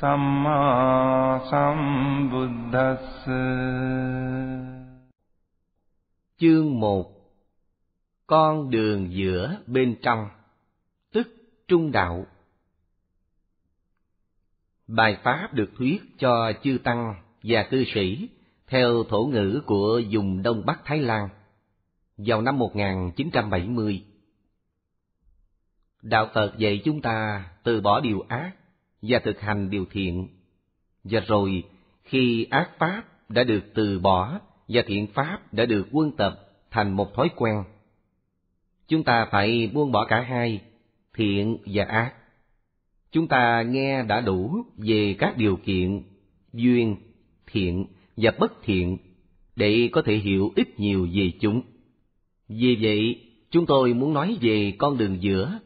සම්මා සම්බුද්දස්ස Chương 1 Con đường giữa bên trong tức trung đạo Bài pháp được thuyết cho chư tăng và cư sĩ theo thổ ngữ của vùng Đông Bắc Thái Lan vào năm 1970. Đạo Phật dạy chúng ta từ bỏ điều ác và thực hành điều thiện. Và rồi, khi ác pháp đã được từ bỏ và thiện pháp đã được quân tập thành một thói quen, chúng ta phải buông bỏ cả hai, thiện và ác. Chúng ta nghe đã đủ về các điều kiện, duyên, thiện và bất thiện để có thể hiểu ít nhiều về chúng. Vì vậy, chúng tôi muốn nói về con đường giữa,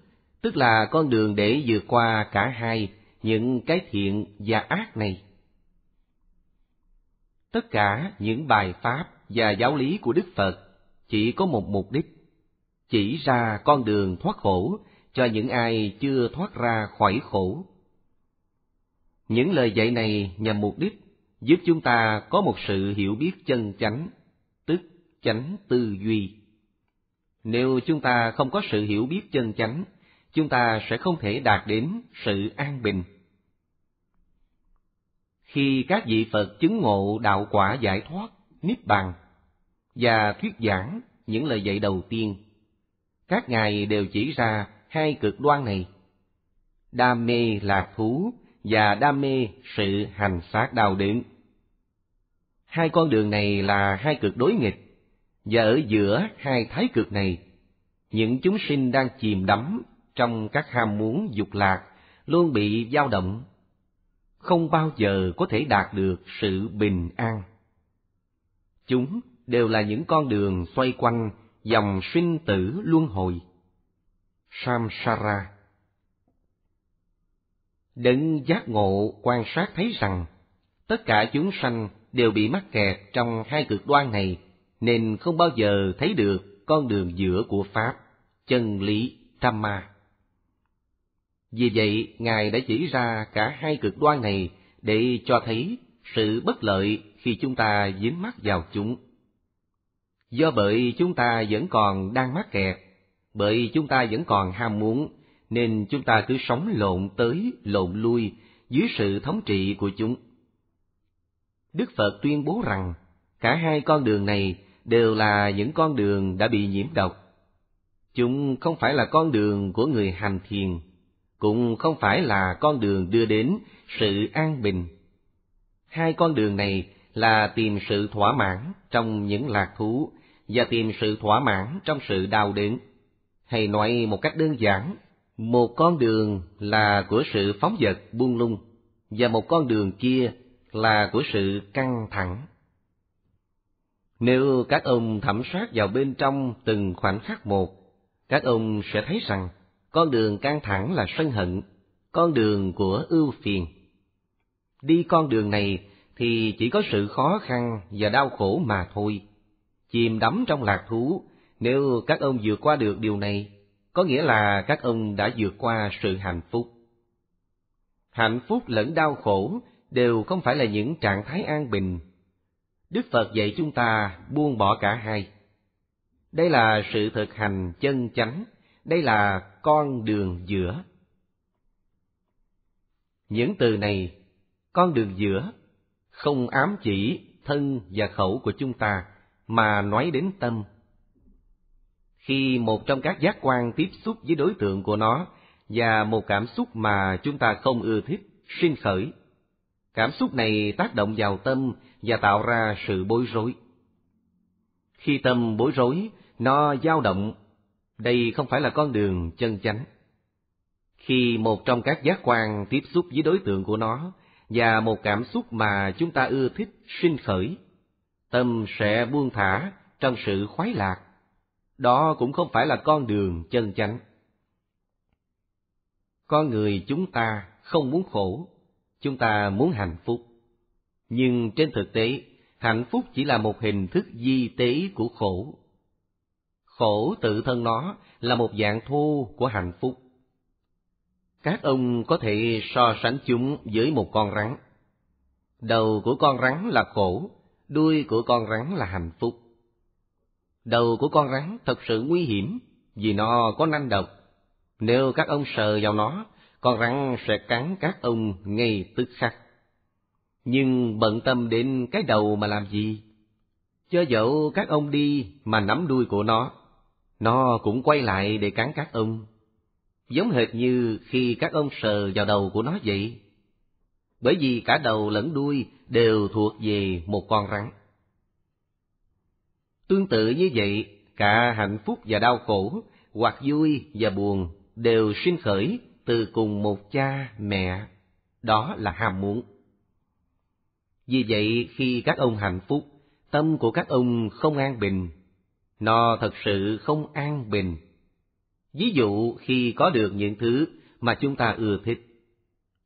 tức là con đường để vượt qua cả hai những cái thiện và ác này. Tất cả những bài pháp và giáo lý của Đức Phật chỉ có một mục đích, chỉ ra con đường thoát khổ cho những ai chưa thoát ra khỏi khổ. Những lời dạy này nhằm mục đích giúp chúng ta có một sự hiểu biết chân chánh, tức chánh tư duy. Nếu chúng ta không có sự hiểu biết chân chánh chúng ta sẽ không thể đạt đến sự an bình. Khi các vị Phật chứng ngộ đạo quả giải thoát, niết bàn và thuyết giảng những lời dạy đầu tiên, các ngài đều chỉ ra hai cực đoan này: đam mê lạc thú và đam mê sự hành sát đào định. Hai con đường này là hai cực đối nghịch, và ở giữa hai thái cực này, những chúng sinh đang chìm đắm trong các ham muốn dục lạc luôn bị dao động không bao giờ có thể đạt được sự bình an chúng đều là những con đường xoay quanh dòng sinh tử luân hồi samsara đấng giác ngộ quan sát thấy rằng tất cả chúng sanh đều bị mắc kẹt trong hai cực đoan này nên không bao giờ thấy được con đường giữa của pháp chân lý Dhamma. Vì vậy, Ngài đã chỉ ra cả hai cực đoan này để cho thấy sự bất lợi khi chúng ta dính mắc vào chúng. Do bởi chúng ta vẫn còn đang mắc kẹt, bởi chúng ta vẫn còn ham muốn, nên chúng ta cứ sống lộn tới lộn lui dưới sự thống trị của chúng. Đức Phật tuyên bố rằng cả hai con đường này đều là những con đường đã bị nhiễm độc. Chúng không phải là con đường của người hành thiền cũng không phải là con đường đưa đến sự an bình. Hai con đường này là tìm sự thỏa mãn trong những lạc thú và tìm sự thỏa mãn trong sự đau đớn. Hay nói một cách đơn giản, một con đường là của sự phóng dật buông lung và một con đường kia là của sự căng thẳng. Nếu các ông thẩm sát vào bên trong từng khoảnh khắc một, các ông sẽ thấy rằng con đường căng thẳng là sân hận con đường của ưu phiền đi con đường này thì chỉ có sự khó khăn và đau khổ mà thôi chìm đắm trong lạc thú nếu các ông vượt qua được điều này có nghĩa là các ông đã vượt qua sự hạnh phúc hạnh phúc lẫn đau khổ đều không phải là những trạng thái an bình đức phật dạy chúng ta buông bỏ cả hai đây là sự thực hành chân chánh đây là con đường giữa những từ này con đường giữa không ám chỉ thân và khẩu của chúng ta mà nói đến tâm khi một trong các giác quan tiếp xúc với đối tượng của nó và một cảm xúc mà chúng ta không ưa thích sinh khởi cảm xúc này tác động vào tâm và tạo ra sự bối rối khi tâm bối rối nó dao động đây không phải là con đường chân chánh. Khi một trong các giác quan tiếp xúc với đối tượng của nó và một cảm xúc mà chúng ta ưa thích sinh khởi, tâm sẽ buông thả trong sự khoái lạc. Đó cũng không phải là con đường chân chánh. Con người chúng ta không muốn khổ, chúng ta muốn hạnh phúc. Nhưng trên thực tế, hạnh phúc chỉ là một hình thức di tế của khổ khổ tự thân nó là một dạng thu của hạnh phúc. Các ông có thể so sánh chúng với một con rắn. Đầu của con rắn là khổ, đuôi của con rắn là hạnh phúc. Đầu của con rắn thật sự nguy hiểm vì nó có nanh độc. Nếu các ông sờ vào nó, con rắn sẽ cắn các ông ngay tức khắc. Nhưng bận tâm đến cái đầu mà làm gì? Chớ dẫu các ông đi mà nắm đuôi của nó, nó cũng quay lại để cắn các ông, giống hệt như khi các ông sờ vào đầu của nó vậy. Bởi vì cả đầu lẫn đuôi đều thuộc về một con rắn. Tương tự như vậy, cả hạnh phúc và đau khổ, hoặc vui và buồn đều sinh khởi từ cùng một cha mẹ, đó là ham muốn. Vì vậy khi các ông hạnh phúc, tâm của các ông không an bình nó thật sự không an bình. Ví dụ khi có được những thứ mà chúng ta ưa thích,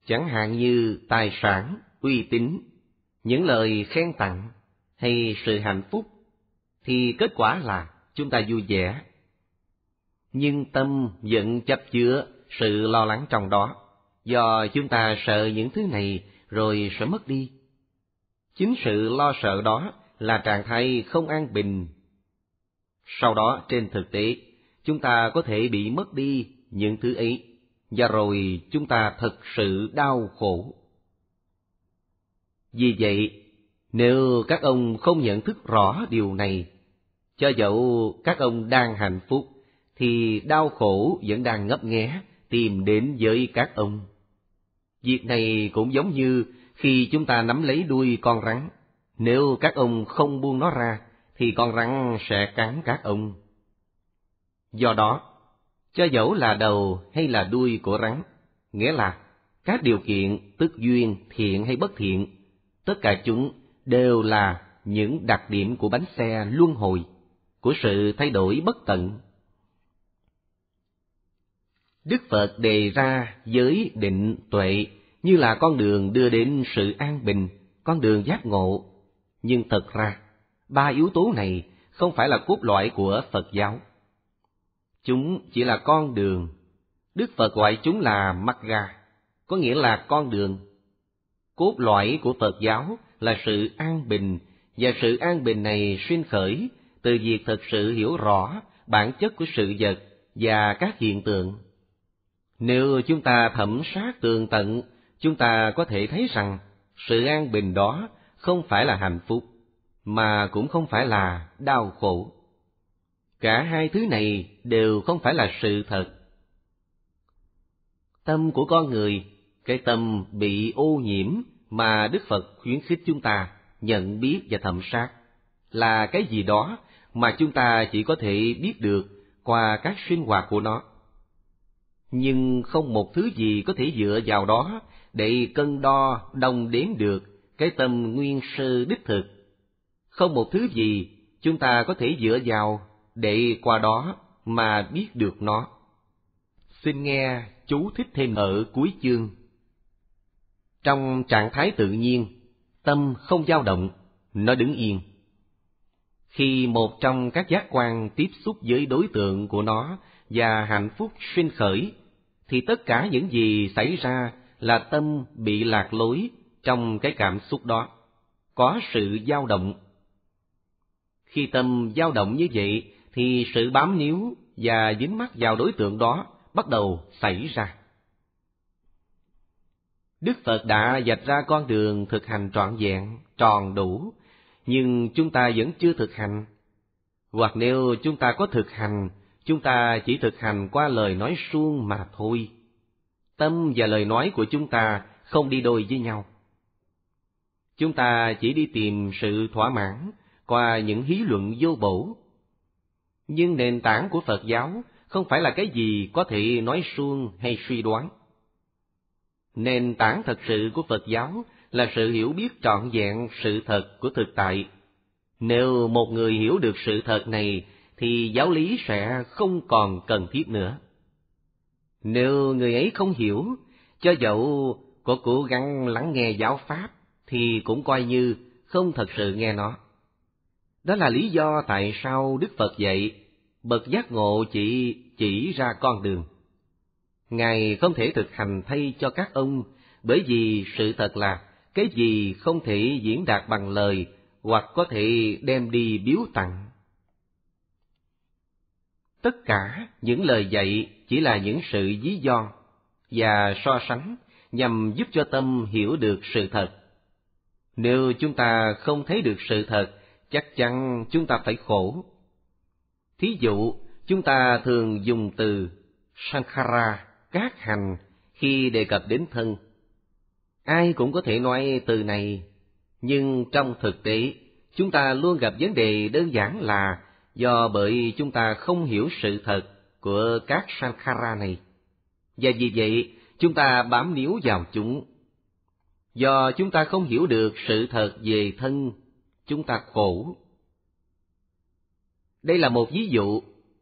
chẳng hạn như tài sản, uy tín, những lời khen tặng hay sự hạnh phúc, thì kết quả là chúng ta vui vẻ. Nhưng tâm vẫn chấp chứa sự lo lắng trong đó, do chúng ta sợ những thứ này rồi sẽ mất đi. Chính sự lo sợ đó là trạng thái không an bình sau đó trên thực tế, chúng ta có thể bị mất đi những thứ ấy, và rồi chúng ta thật sự đau khổ. Vì vậy, nếu các ông không nhận thức rõ điều này, cho dẫu các ông đang hạnh phúc, thì đau khổ vẫn đang ngấp nghé tìm đến với các ông. Việc này cũng giống như khi chúng ta nắm lấy đuôi con rắn, nếu các ông không buông nó ra thì con rắn sẽ cắn các ông. Do đó, cho dẫu là đầu hay là đuôi của rắn, nghĩa là các điều kiện tức duyên thiện hay bất thiện, tất cả chúng đều là những đặc điểm của bánh xe luân hồi, của sự thay đổi bất tận. Đức Phật đề ra giới định tuệ như là con đường đưa đến sự an bình, con đường giác ngộ, nhưng thật ra Ba yếu tố này không phải là cốt lõi của Phật giáo. Chúng chỉ là con đường. Đức Phật gọi chúng là Magga, có nghĩa là con đường. Cốt lõi của Phật giáo là sự an bình, và sự an bình này sinh khởi từ việc thực sự hiểu rõ bản chất của sự vật và các hiện tượng. Nếu chúng ta thẩm sát tường tận, chúng ta có thể thấy rằng sự an bình đó không phải là hạnh phúc mà cũng không phải là đau khổ. Cả hai thứ này đều không phải là sự thật. Tâm của con người, cái tâm bị ô nhiễm mà Đức Phật khuyến khích chúng ta nhận biết và thẩm sát là cái gì đó mà chúng ta chỉ có thể biết được qua các sinh hoạt của nó. Nhưng không một thứ gì có thể dựa vào đó để cân đo đồng đếm được cái tâm nguyên sơ đích thực không một thứ gì chúng ta có thể dựa vào để qua đó mà biết được nó. Xin nghe chú thích thêm ở cuối chương. Trong trạng thái tự nhiên, tâm không dao động, nó đứng yên. Khi một trong các giác quan tiếp xúc với đối tượng của nó và hạnh phúc sinh khởi, thì tất cả những gì xảy ra là tâm bị lạc lối trong cái cảm xúc đó, có sự dao động khi tâm dao động như vậy thì sự bám níu và dính mắc vào đối tượng đó bắt đầu xảy ra. Đức Phật đã dạch ra con đường thực hành trọn vẹn, tròn đủ, nhưng chúng ta vẫn chưa thực hành. Hoặc nếu chúng ta có thực hành, chúng ta chỉ thực hành qua lời nói suông mà thôi. Tâm và lời nói của chúng ta không đi đôi với nhau. Chúng ta chỉ đi tìm sự thỏa mãn qua những hí luận vô bổ. Nhưng nền tảng của Phật giáo không phải là cái gì có thể nói suông hay suy đoán. Nền tảng thật sự của Phật giáo là sự hiểu biết trọn vẹn sự thật của thực tại. Nếu một người hiểu được sự thật này thì giáo lý sẽ không còn cần thiết nữa. Nếu người ấy không hiểu, cho dẫu có cố gắng lắng nghe giáo pháp thì cũng coi như không thật sự nghe nó. Đó là lý do tại sao Đức Phật dạy, bậc giác ngộ chỉ chỉ ra con đường. Ngài không thể thực hành thay cho các ông, bởi vì sự thật là cái gì không thể diễn đạt bằng lời hoặc có thể đem đi biếu tặng. Tất cả những lời dạy chỉ là những sự lý do và so sánh nhằm giúp cho tâm hiểu được sự thật. Nếu chúng ta không thấy được sự thật chắc chắn chúng ta phải khổ. Thí dụ, chúng ta thường dùng từ sankhara, các hành, khi đề cập đến thân. Ai cũng có thể nói từ này, nhưng trong thực tế, chúng ta luôn gặp vấn đề đơn giản là do bởi chúng ta không hiểu sự thật của các sankhara này. Và vì vậy, chúng ta bám níu vào chúng. Do chúng ta không hiểu được sự thật về thân chúng ta khổ. Đây là một ví dụ,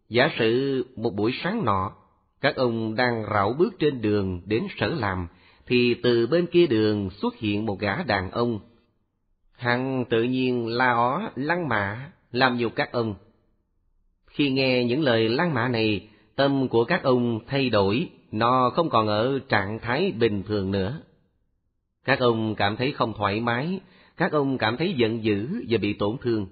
giả sử một buổi sáng nọ, các ông đang rảo bước trên đường đến sở làm, thì từ bên kia đường xuất hiện một gã đàn ông. Hằng tự nhiên la ó, lăng mạ, làm nhục các ông. Khi nghe những lời lăng mạ này, tâm của các ông thay đổi, nó không còn ở trạng thái bình thường nữa. Các ông cảm thấy không thoải mái, các ông cảm thấy giận dữ và bị tổn thương.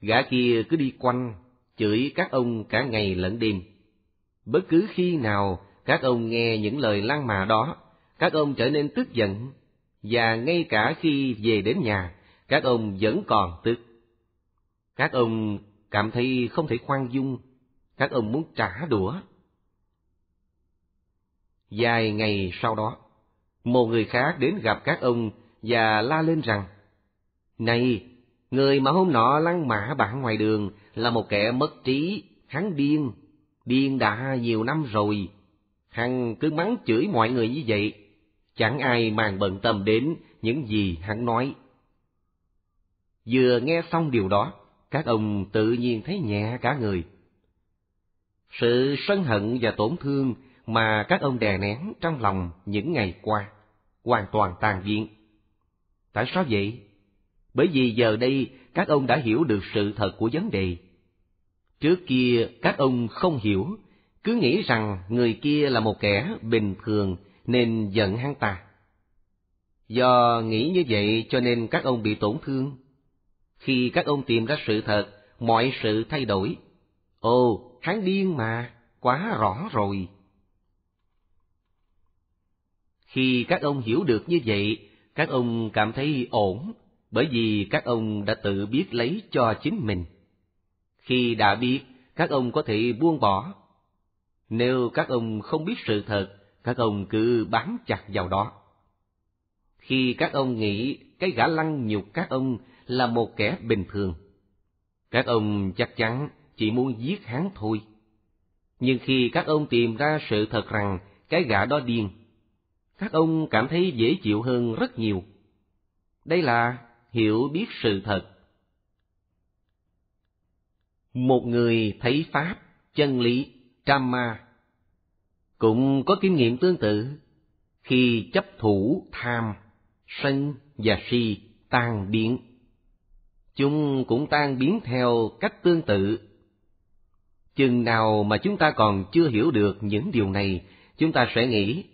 Gã kia cứ đi quanh, chửi các ông cả ngày lẫn đêm. Bất cứ khi nào các ông nghe những lời lăng mà đó, các ông trở nên tức giận, và ngay cả khi về đến nhà, các ông vẫn còn tức. Các ông cảm thấy không thể khoan dung, các ông muốn trả đũa. Dài ngày sau đó, một người khác đến gặp các ông và la lên rằng, Này, người mà hôm nọ lăn mã bạn ngoài đường là một kẻ mất trí, hắn điên, điên đã nhiều năm rồi. Hắn cứ mắng chửi mọi người như vậy, chẳng ai mang bận tâm đến những gì hắn nói. Vừa nghe xong điều đó, các ông tự nhiên thấy nhẹ cả người. Sự sân hận và tổn thương mà các ông đè nén trong lòng những ngày qua hoàn toàn tàn diện. Tại sao vậy? Bởi vì giờ đây các ông đã hiểu được sự thật của vấn đề. Trước kia các ông không hiểu, cứ nghĩ rằng người kia là một kẻ bình thường nên giận hắn ta. Do nghĩ như vậy cho nên các ông bị tổn thương. Khi các ông tìm ra sự thật, mọi sự thay đổi. Ồ, hắn điên mà, quá rõ rồi. Khi các ông hiểu được như vậy, các ông cảm thấy ổn bởi vì các ông đã tự biết lấy cho chính mình khi đã biết các ông có thể buông bỏ nếu các ông không biết sự thật các ông cứ bám chặt vào đó khi các ông nghĩ cái gã lăng nhục các ông là một kẻ bình thường các ông chắc chắn chỉ muốn giết hắn thôi nhưng khi các ông tìm ra sự thật rằng cái gã đó điên các ông cảm thấy dễ chịu hơn rất nhiều. Đây là hiểu biết sự thật. Một người thấy Pháp, chân lý, Brahma, cũng có kinh nghiệm tương tự khi chấp thủ tham, sân và si tan biến. Chúng cũng tan biến theo cách tương tự. Chừng nào mà chúng ta còn chưa hiểu được những điều này, chúng ta sẽ nghĩ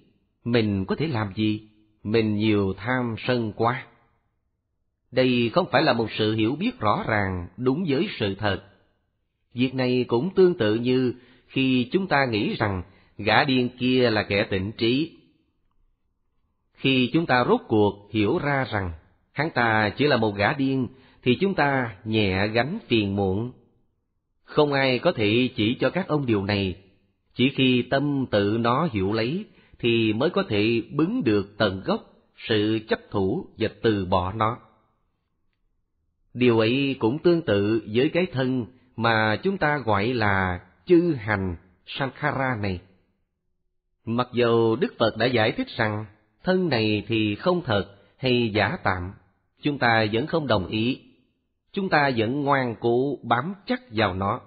mình có thể làm gì? Mình nhiều tham sân quá. Đây không phải là một sự hiểu biết rõ ràng đúng với sự thật. Việc này cũng tương tự như khi chúng ta nghĩ rằng gã điên kia là kẻ tỉnh trí. Khi chúng ta rốt cuộc hiểu ra rằng hắn ta chỉ là một gã điên thì chúng ta nhẹ gánh phiền muộn. Không ai có thể chỉ cho các ông điều này, chỉ khi tâm tự nó hiểu lấy thì mới có thể bứng được tận gốc sự chấp thủ và từ bỏ nó. Điều ấy cũng tương tự với cái thân mà chúng ta gọi là chư hành Sankhara này. Mặc dù Đức Phật đã giải thích rằng thân này thì không thật hay giả tạm, chúng ta vẫn không đồng ý. Chúng ta vẫn ngoan cố bám chắc vào nó.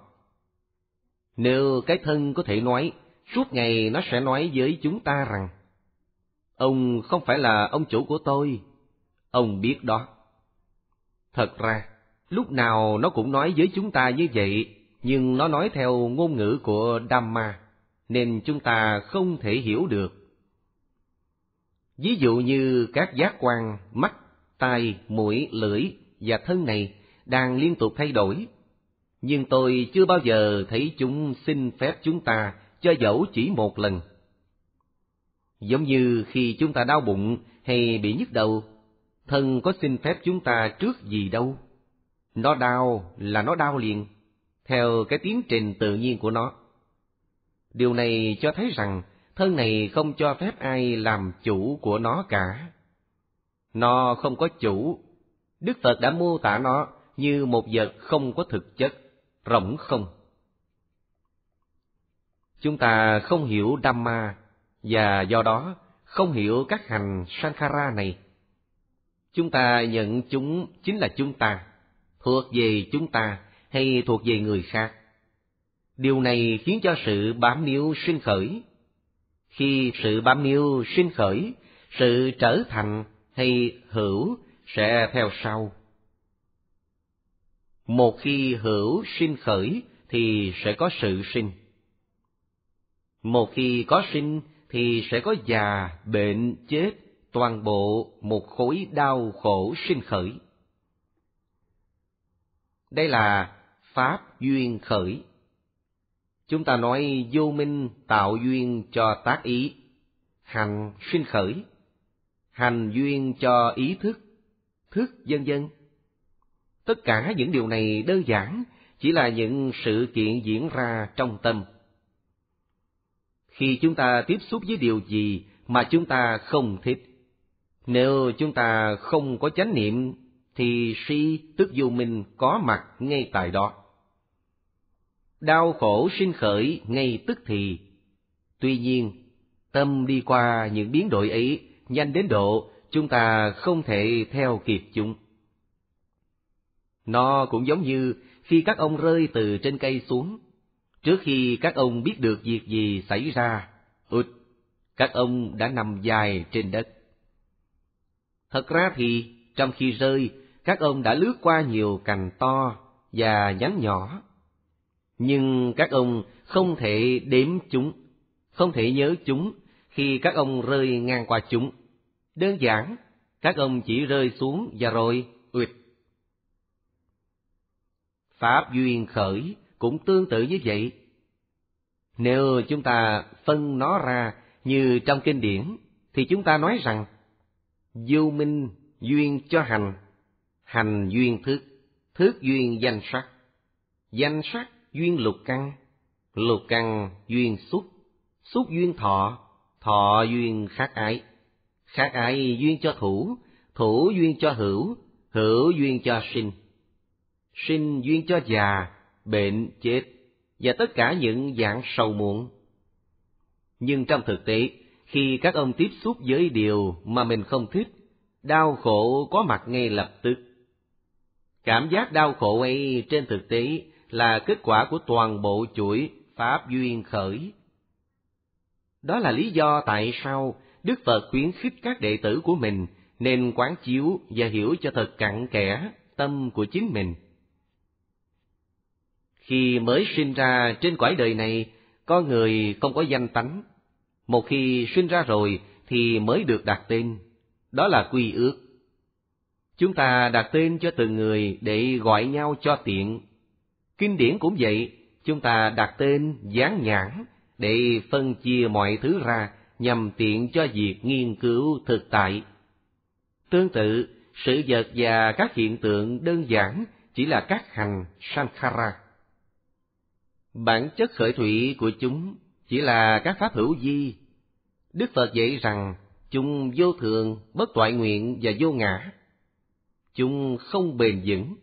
Nếu cái thân có thể nói suốt ngày nó sẽ nói với chúng ta rằng ông không phải là ông chủ của tôi ông biết đó thật ra lúc nào nó cũng nói với chúng ta như vậy nhưng nó nói theo ngôn ngữ của dhamma nên chúng ta không thể hiểu được ví dụ như các giác quan mắt tai mũi lưỡi và thân này đang liên tục thay đổi nhưng tôi chưa bao giờ thấy chúng xin phép chúng ta cho dẫu chỉ một lần. Giống như khi chúng ta đau bụng hay bị nhức đầu, thân có xin phép chúng ta trước gì đâu. Nó đau là nó đau liền, theo cái tiến trình tự nhiên của nó. Điều này cho thấy rằng thân này không cho phép ai làm chủ của nó cả. Nó không có chủ. Đức Phật đã mô tả nó như một vật không có thực chất, rỗng không. Chúng ta không hiểu Dhamma và do đó không hiểu các hành Sankara này. Chúng ta nhận chúng chính là chúng ta, thuộc về chúng ta hay thuộc về người khác. Điều này khiến cho sự bám níu sinh khởi. Khi sự bám níu sinh khởi, sự trở thành hay hữu sẽ theo sau. Một khi hữu sinh khởi thì sẽ có sự sinh. Một khi có sinh thì sẽ có già, bệnh, chết, toàn bộ một khối đau khổ sinh khởi. Đây là pháp duyên khởi. Chúng ta nói vô minh tạo duyên cho tác ý, hành sinh khởi, hành duyên cho ý thức, thức vân vân. Tất cả những điều này đơn giản chỉ là những sự kiện diễn ra trong tâm khi chúng ta tiếp xúc với điều gì mà chúng ta không thích. Nếu chúng ta không có chánh niệm thì si tức dù mình có mặt ngay tại đó. Đau khổ sinh khởi ngay tức thì. Tuy nhiên, tâm đi qua những biến đổi ấy nhanh đến độ chúng ta không thể theo kịp chúng. Nó cũng giống như khi các ông rơi từ trên cây xuống, Trước khi các ông biết được việc gì xảy ra, ụt, các ông đã nằm dài trên đất. Thật ra thì, trong khi rơi, các ông đã lướt qua nhiều cành to và nhánh nhỏ. Nhưng các ông không thể đếm chúng, không thể nhớ chúng khi các ông rơi ngang qua chúng. Đơn giản, các ông chỉ rơi xuống và rồi, ụt. Pháp duyên khởi, cũng tương tự như vậy. Nếu chúng ta phân nó ra như trong kinh điển, thì chúng ta nói rằng, vô minh duyên cho hành, hành duyên thức, thức duyên danh sắc, danh sắc duyên lục căn, lục căn duyên xúc, xúc duyên thọ, thọ duyên khác ái, khác ái duyên cho thủ, thủ duyên cho hữu, hữu duyên cho sinh, sinh duyên cho già, bệnh chết và tất cả những dạng sầu muộn. Nhưng trong thực tế, khi các ông tiếp xúc với điều mà mình không thích, đau khổ có mặt ngay lập tức. Cảm giác đau khổ ấy trên thực tế là kết quả của toàn bộ chuỗi pháp duyên khởi. Đó là lý do tại sao Đức Phật khuyến khích các đệ tử của mình nên quán chiếu và hiểu cho thật cặn kẽ tâm của chính mình khi mới sinh ra trên cõi đời này có người không có danh tánh một khi sinh ra rồi thì mới được đặt tên đó là quy ước chúng ta đặt tên cho từng người để gọi nhau cho tiện kinh điển cũng vậy chúng ta đặt tên dán nhãn để phân chia mọi thứ ra nhằm tiện cho việc nghiên cứu thực tại tương tự sự vật và các hiện tượng đơn giản chỉ là các hành sankhara Bản chất khởi thủy của chúng chỉ là các pháp hữu di. Đức Phật dạy rằng chúng vô thường, bất toại nguyện và vô ngã. Chúng không bền vững.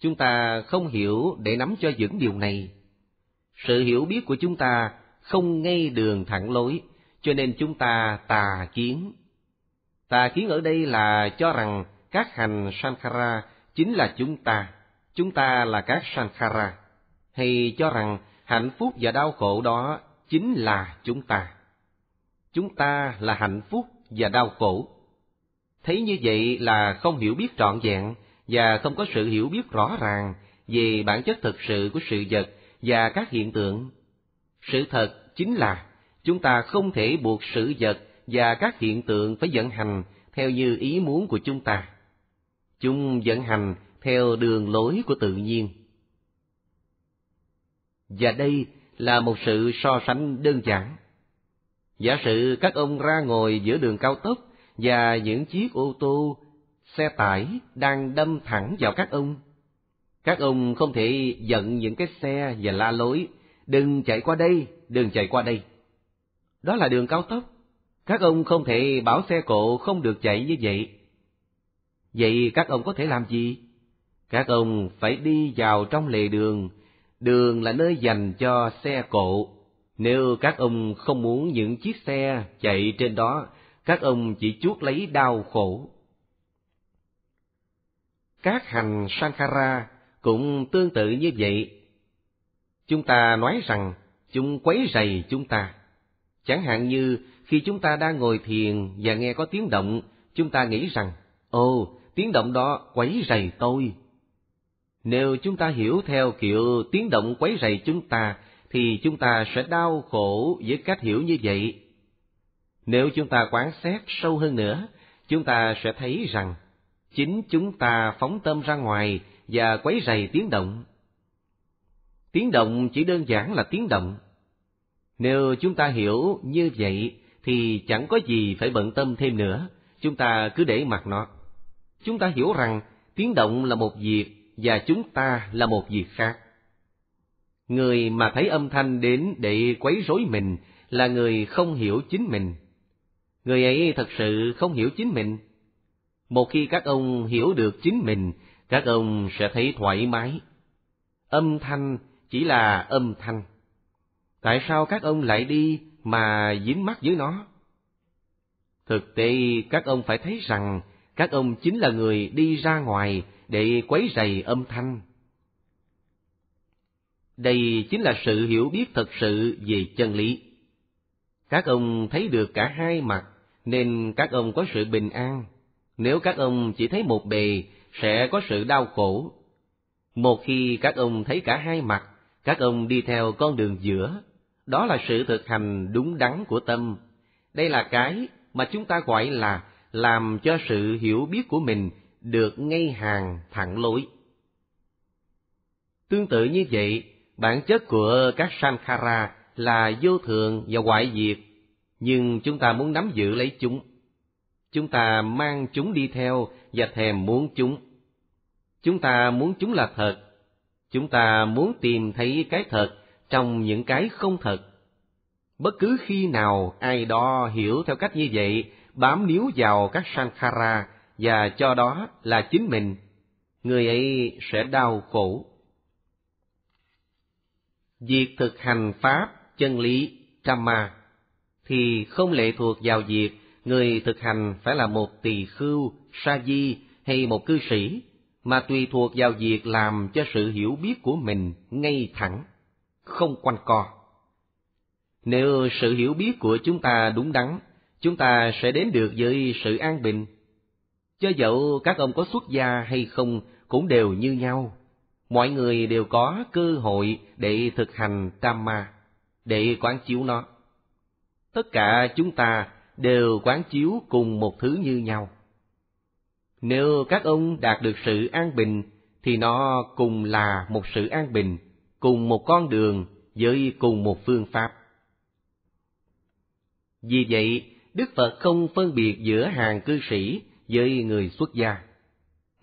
Chúng ta không hiểu để nắm cho vững điều này. Sự hiểu biết của chúng ta không ngay đường thẳng lối, cho nên chúng ta tà kiến. Tà kiến ở đây là cho rằng các hành sankhara chính là chúng ta, chúng ta là các sankhara hay cho rằng hạnh phúc và đau khổ đó chính là chúng ta chúng ta là hạnh phúc và đau khổ thấy như vậy là không hiểu biết trọn vẹn và không có sự hiểu biết rõ ràng về bản chất thực sự của sự vật và các hiện tượng sự thật chính là chúng ta không thể buộc sự vật và các hiện tượng phải vận hành theo như ý muốn của chúng ta chúng vận hành theo đường lối của tự nhiên và đây là một sự so sánh đơn giản. Giả sử các ông ra ngồi giữa đường cao tốc và những chiếc ô tô, xe tải đang đâm thẳng vào các ông. Các ông không thể giận những cái xe và la lối, đừng chạy qua đây, đừng chạy qua đây. Đó là đường cao tốc, các ông không thể bảo xe cộ không được chạy như vậy. Vậy các ông có thể làm gì? Các ông phải đi vào trong lề đường đường là nơi dành cho xe cộ. Nếu các ông không muốn những chiếc xe chạy trên đó, các ông chỉ chuốt lấy đau khổ. Các hành Sankara cũng tương tự như vậy. Chúng ta nói rằng chúng quấy rầy chúng ta. Chẳng hạn như khi chúng ta đang ngồi thiền và nghe có tiếng động, chúng ta nghĩ rằng, ồ, tiếng động đó quấy rầy tôi, nếu chúng ta hiểu theo kiểu tiếng động quấy rầy chúng ta, thì chúng ta sẽ đau khổ với cách hiểu như vậy. Nếu chúng ta quán xét sâu hơn nữa, chúng ta sẽ thấy rằng chính chúng ta phóng tâm ra ngoài và quấy rầy tiếng động. Tiếng động chỉ đơn giản là tiếng động. Nếu chúng ta hiểu như vậy thì chẳng có gì phải bận tâm thêm nữa, chúng ta cứ để mặc nó. Chúng ta hiểu rằng tiếng động là một việc và chúng ta là một việc khác. Người mà thấy âm thanh đến để quấy rối mình là người không hiểu chính mình. Người ấy thật sự không hiểu chính mình. Một khi các ông hiểu được chính mình, các ông sẽ thấy thoải mái. Âm thanh chỉ là âm thanh. Tại sao các ông lại đi mà dính mắt với nó? Thực tế các ông phải thấy rằng các ông chính là người đi ra ngoài để quấy rầy âm thanh. Đây chính là sự hiểu biết thật sự về chân lý. Các ông thấy được cả hai mặt, nên các ông có sự bình an. Nếu các ông chỉ thấy một bề, sẽ có sự đau khổ. Một khi các ông thấy cả hai mặt, các ông đi theo con đường giữa, đó là sự thực hành đúng đắn của tâm. Đây là cái mà chúng ta gọi là làm cho sự hiểu biết của mình được ngay hàng thẳng lối. Tương tự như vậy, bản chất của các sankhara là vô thường và hoại diệt, nhưng chúng ta muốn nắm giữ lấy chúng. Chúng ta mang chúng đi theo và thèm muốn chúng. Chúng ta muốn chúng là thật. Chúng ta muốn tìm thấy cái thật trong những cái không thật. Bất cứ khi nào ai đó hiểu theo cách như vậy, bám níu vào các sankhara và cho đó là chính mình, người ấy sẽ đau khổ. Việc thực hành pháp, chân lý, Brahma thì không lệ thuộc vào việc người thực hành phải là một tỳ khưu, sa di hay một cư sĩ, mà tùy thuộc vào việc làm cho sự hiểu biết của mình ngay thẳng, không quanh co. Nếu sự hiểu biết của chúng ta đúng đắn, chúng ta sẽ đến được với sự an bình cho dẫu các ông có xuất gia hay không cũng đều như nhau. Mọi người đều có cơ hội để thực hành tam ma, để quán chiếu nó. Tất cả chúng ta đều quán chiếu cùng một thứ như nhau. Nếu các ông đạt được sự an bình, thì nó cùng là một sự an bình, cùng một con đường với cùng một phương pháp. Vì vậy, Đức Phật không phân biệt giữa hàng cư sĩ với người xuất gia.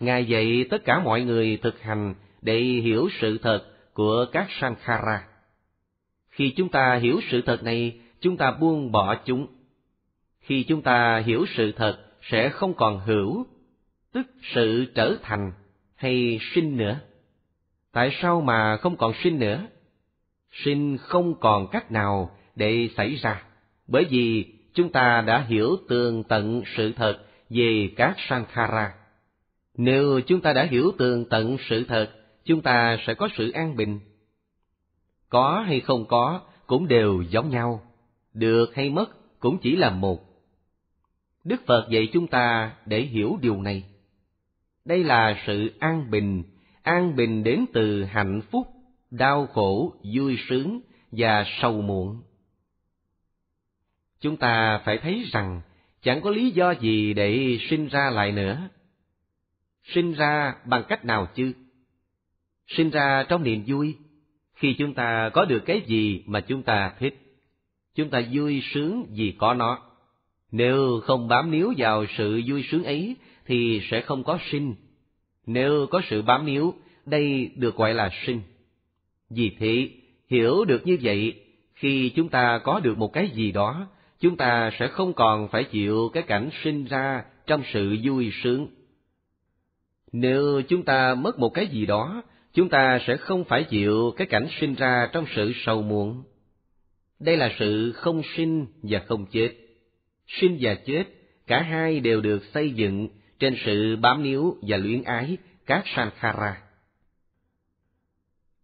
Ngài dạy tất cả mọi người thực hành để hiểu sự thật của các sankhara. Khi chúng ta hiểu sự thật này, chúng ta buông bỏ chúng. Khi chúng ta hiểu sự thật sẽ không còn hữu, tức sự trở thành hay sinh nữa. Tại sao mà không còn sinh nữa? Sinh không còn cách nào để xảy ra, bởi vì chúng ta đã hiểu tường tận sự thật về các sankhara. Nếu chúng ta đã hiểu tường tận sự thật, chúng ta sẽ có sự an bình. Có hay không có cũng đều giống nhau, được hay mất cũng chỉ là một. Đức Phật dạy chúng ta để hiểu điều này. Đây là sự an bình, an bình đến từ hạnh phúc, đau khổ, vui sướng và sầu muộn. Chúng ta phải thấy rằng chẳng có lý do gì để sinh ra lại nữa. Sinh ra bằng cách nào chứ? Sinh ra trong niềm vui, khi chúng ta có được cái gì mà chúng ta thích, chúng ta vui sướng vì có nó. Nếu không bám níu vào sự vui sướng ấy thì sẽ không có sinh. Nếu có sự bám níu, đây được gọi là sinh. Vì thế, hiểu được như vậy, khi chúng ta có được một cái gì đó chúng ta sẽ không còn phải chịu cái cảnh sinh ra trong sự vui sướng. Nếu chúng ta mất một cái gì đó, chúng ta sẽ không phải chịu cái cảnh sinh ra trong sự sầu muộn. Đây là sự không sinh và không chết. Sinh và chết, cả hai đều được xây dựng trên sự bám níu và luyến ái các sankhara.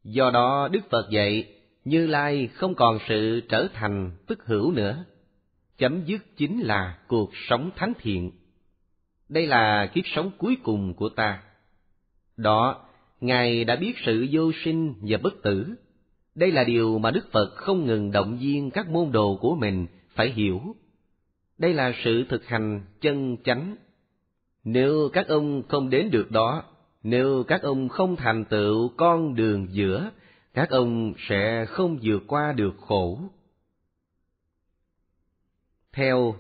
Do đó Đức Phật dạy, Như Lai không còn sự trở thành tức hữu nữa chấm dứt chính là cuộc sống thánh thiện. Đây là kiếp sống cuối cùng của ta. Đó, Ngài đã biết sự vô sinh và bất tử. Đây là điều mà Đức Phật không ngừng động viên các môn đồ của mình phải hiểu. Đây là sự thực hành chân chánh. Nếu các ông không đến được đó, nếu các ông không thành tựu con đường giữa, các ông sẽ không vượt qua được khổ theo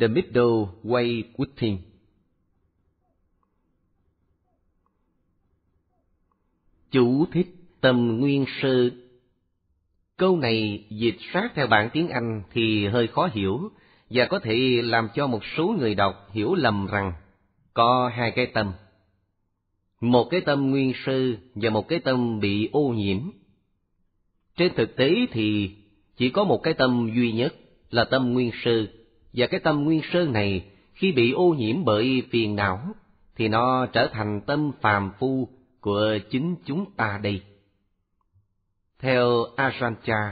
The Middle Way with Him. Chủ thích tâm nguyên sơ Câu này dịch sát theo bản tiếng Anh thì hơi khó hiểu và có thể làm cho một số người đọc hiểu lầm rằng có hai cái tâm. Một cái tâm nguyên sơ và một cái tâm bị ô nhiễm. Trên thực tế thì chỉ có một cái tâm duy nhất là tâm nguyên sơ, và cái tâm nguyên sơ này khi bị ô nhiễm bởi phiền não thì nó trở thành tâm phàm phu của chính chúng ta đây. Theo Ajahn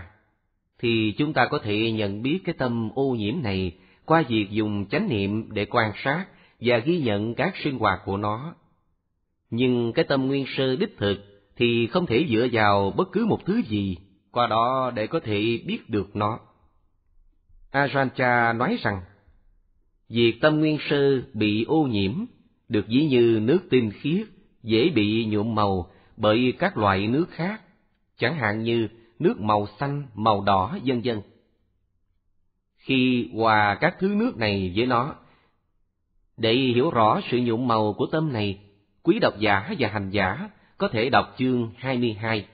thì chúng ta có thể nhận biết cái tâm ô nhiễm này qua việc dùng chánh niệm để quan sát và ghi nhận các sinh hoạt của nó. Nhưng cái tâm nguyên sơ đích thực thì không thể dựa vào bất cứ một thứ gì qua đó để có thể biết được nó. Ajahn nói rằng, việc tâm nguyên sơ bị ô nhiễm được dĩ như nước tinh khiết dễ bị nhuộm màu bởi các loại nước khác, chẳng hạn như nước màu xanh, màu đỏ, vân vân. Khi hòa các thứ nước này với nó, để hiểu rõ sự nhuộm màu của tâm này, quý độc giả và hành giả có thể đọc chương 22,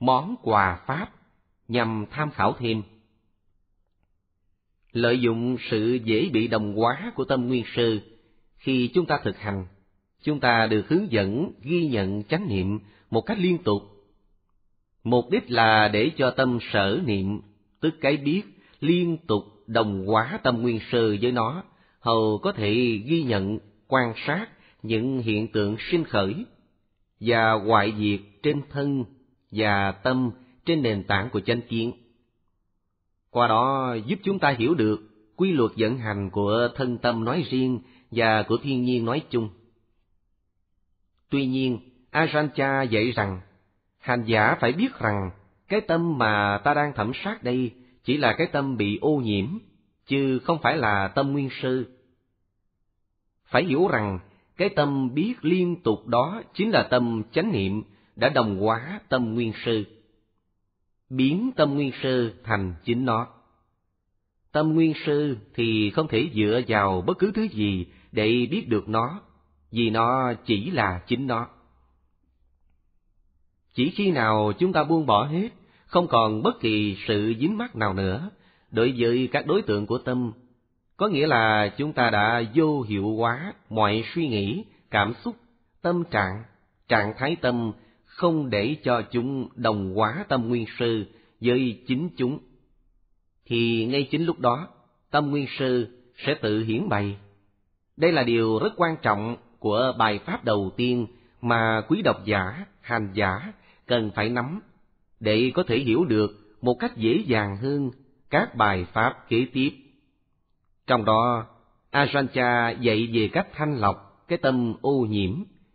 Món quà Pháp, nhằm tham khảo thêm lợi dụng sự dễ bị đồng hóa của tâm nguyên sư khi chúng ta thực hành chúng ta được hướng dẫn ghi nhận chánh niệm một cách liên tục mục đích là để cho tâm sở niệm tức cái biết liên tục đồng hóa tâm nguyên sơ với nó hầu có thể ghi nhận quan sát những hiện tượng sinh khởi và hoại diệt trên thân và tâm trên nền tảng của chánh kiến qua đó giúp chúng ta hiểu được quy luật vận hành của thân tâm nói riêng và của thiên nhiên nói chung. Tuy nhiên, Ajahn dạy rằng, hành giả phải biết rằng cái tâm mà ta đang thẩm sát đây chỉ là cái tâm bị ô nhiễm, chứ không phải là tâm nguyên sư. Phải hiểu rằng, cái tâm biết liên tục đó chính là tâm chánh niệm đã đồng hóa tâm nguyên sư biến tâm nguyên sơ thành chính nó. Tâm nguyên sơ thì không thể dựa vào bất cứ thứ gì để biết được nó, vì nó chỉ là chính nó. Chỉ khi nào chúng ta buông bỏ hết, không còn bất kỳ sự dính mắc nào nữa đối với các đối tượng của tâm, có nghĩa là chúng ta đã vô hiệu hóa mọi suy nghĩ, cảm xúc, tâm trạng, trạng thái tâm không để cho chúng đồng hóa tâm nguyên sư với chính chúng, thì ngay chính lúc đó tâm nguyên sư sẽ tự hiển bày. Đây là điều rất quan trọng của bài pháp đầu tiên mà quý độc giả, hành giả cần phải nắm để có thể hiểu được một cách dễ dàng hơn các bài pháp kế tiếp. Trong đó, Ajahn dạy về cách thanh lọc cái tâm ô nhiễm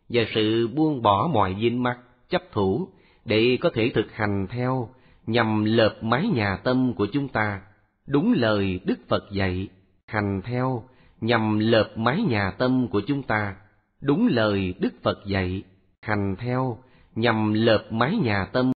và sự buông bỏ mọi dính mắc chấp thủ để có thể thực hành theo nhằm lợp mái nhà tâm của chúng ta đúng lời đức phật dạy hành theo nhằm lợp mái nhà tâm của chúng ta đúng lời đức phật dạy hành theo nhằm lợp mái nhà tâm